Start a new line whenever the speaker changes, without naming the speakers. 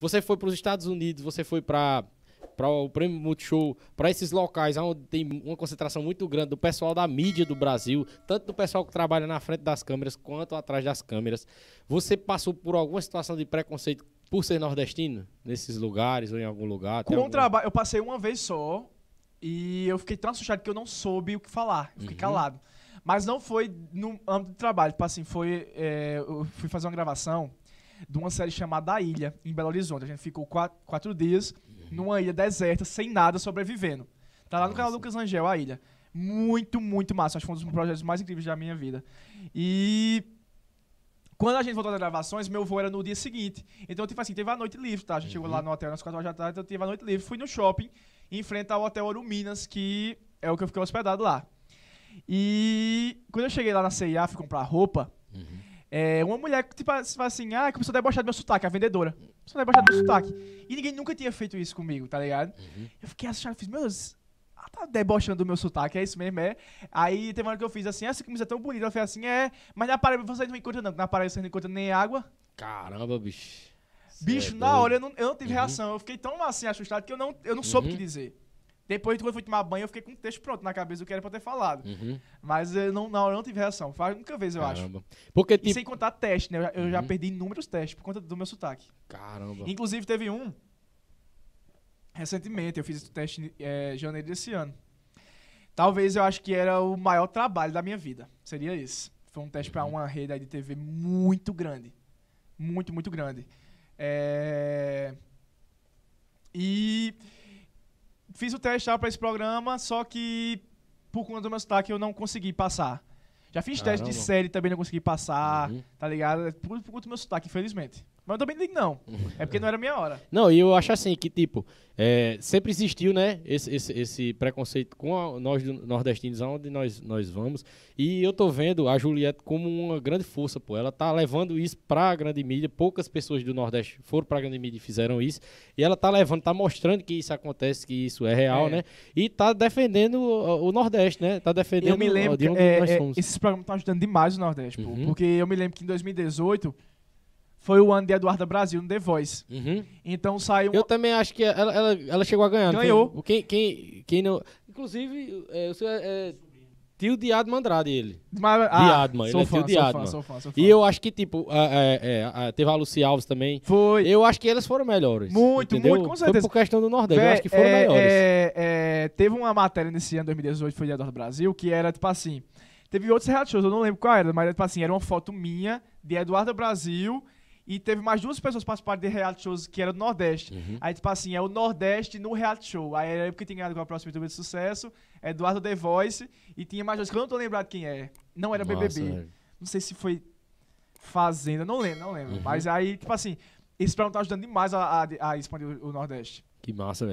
Você foi para os Estados Unidos, você foi para para o Prêmio Multishow, para esses locais onde tem uma concentração muito grande do pessoal da mídia do Brasil, tanto do pessoal que trabalha na frente das câmeras quanto atrás das câmeras. Você passou por alguma situação de preconceito por ser nordestino nesses lugares ou em algum lugar? Com algum... trabalho,
eu passei uma vez só e eu fiquei tão assustado que eu não soube o que falar, eu fiquei uhum. calado. Mas não foi no âmbito do trabalho, tipo assim, foi é, eu fui fazer uma gravação de uma série chamada A Ilha, em Belo Horizonte. A gente ficou quatro, quatro dias numa ilha deserta, sem nada, sobrevivendo. Tá lá no canal Lucas Angel, A Ilha. Muito, muito massa. Acho que foi um dos projetos mais incríveis da minha vida. E quando a gente voltou das gravações, meu voo era no dia seguinte. Então, tipo assim, teve a noite livre, tá? A gente uhum. chegou lá uhum. no hotel às 4 horas da tarde, eu tive a noite livre, fui no shopping, em frente ao Hotel Ouro Minas, que é o que eu fiquei hospedado lá. E quando eu cheguei lá na CIA, fui comprar roupa, é, uma mulher que, tipo assim, ah, começou a debochar do meu sotaque, a vendedora. Começou a debochar do meu sotaque. E ninguém nunca tinha feito isso comigo, tá ligado? Uhum. Eu fiquei eu fiz, meu Deus, ela tá debochando do meu sotaque, é isso mesmo, é. Aí tem uma hora que eu fiz assim, essa camisa é tão bonita, ela fez assim, é, mas na parede você não encontra não, na Paraíba você não encontra nem água.
Caramba, bicho.
Bicho, é na doido. hora eu não, eu não tive uhum. reação, eu fiquei tão assim assustado que eu não, eu não uhum. soube o que uhum. dizer. Depois, quando eu fui tomar banho, eu fiquei com o texto pronto na cabeça do que era pra ter falado. Uhum. Mas eu eh, não, na hora eu não tive reação. Foi a única vez, eu Caramba. acho. Porque, tipo... E sem contar teste, né? Eu, já, eu uhum. já perdi inúmeros testes por conta do meu sotaque. Caramba. Inclusive, teve um recentemente. Eu fiz o teste em eh, é, janeiro desse ano. Talvez eu acho que era o maior trabalho da minha vida. Seria isso. Foi um teste uhum. para uma rede de TV muito grande. Muito, muito grande. É... E Fiz o teste para esse programa, só que por conta do meu sotaque eu não consegui passar. Já fiz Caramba. teste de série também, não consegui passar, uhum. tá ligado? É por, por conta do meu sotaque, infelizmente. Mas eu também digo não. É porque não era minha hora.
Não, e eu acho assim que, tipo, é, sempre existiu, né, esse, esse, esse preconceito com a, nós nordestinos, aonde nós, nós vamos. E eu tô vendo a Juliette como uma grande força, pô. Ela tá levando isso pra grande mídia. Poucas pessoas do Nordeste foram pra grande mídia e fizeram isso. E ela tá levando, tá mostrando que isso acontece, que isso é real, é. né? E tá defendendo o, o, Nordeste, né? Tá defendendo eu me lembro, onde é, nós somos. É, Esses
programa tá ajudando demais o Nordeste, pô, uhum. porque eu me lembro que em 2018 foi o ano de Eduarda Brasil no The Voice. Uhum. Então saiu. Eu também acho que ela, ela, ela chegou a ganhar. Ganhou. Quem, quem, quem não.
Inclusive, é, senhor é, é, tio de Adma Andrade, ele. Mas, ah, de Adma, ele é fã, tio de Adma. Fã, fã, fã. E eu acho que, tipo, a, a, é, teve a Luci Alves também. Foi. Eu acho que elas foram melhores. Muito, entendeu? muito, com certeza. Foi por
questão do Nordeste, Vé, eu acho que foram é, melhores. É, é teve uma matéria nesse ano, 2018, foi de Eduardo Brasil, que era, tipo assim Teve outros reality shows, eu não lembro qual era, mas tipo assim, era uma foto minha de Eduardo Brasil e teve mais duas pessoas participarem de reality shows que era do Nordeste. Uhum. Aí, tipo assim, é o Nordeste no reality show. Aí era porque tinha ganhado com a próxima YouTube de sucesso, Eduardo The Voice, e tinha mais dois que eu não tô lembrado quem é. Não era Nossa, BBB. Não sei se foi Fazenda, não lembro, não lembro. Uhum. Mas aí, tipo assim, esse programa tá ajudando demais a, a, a expandir o, o Nordeste.
Que massa, velho.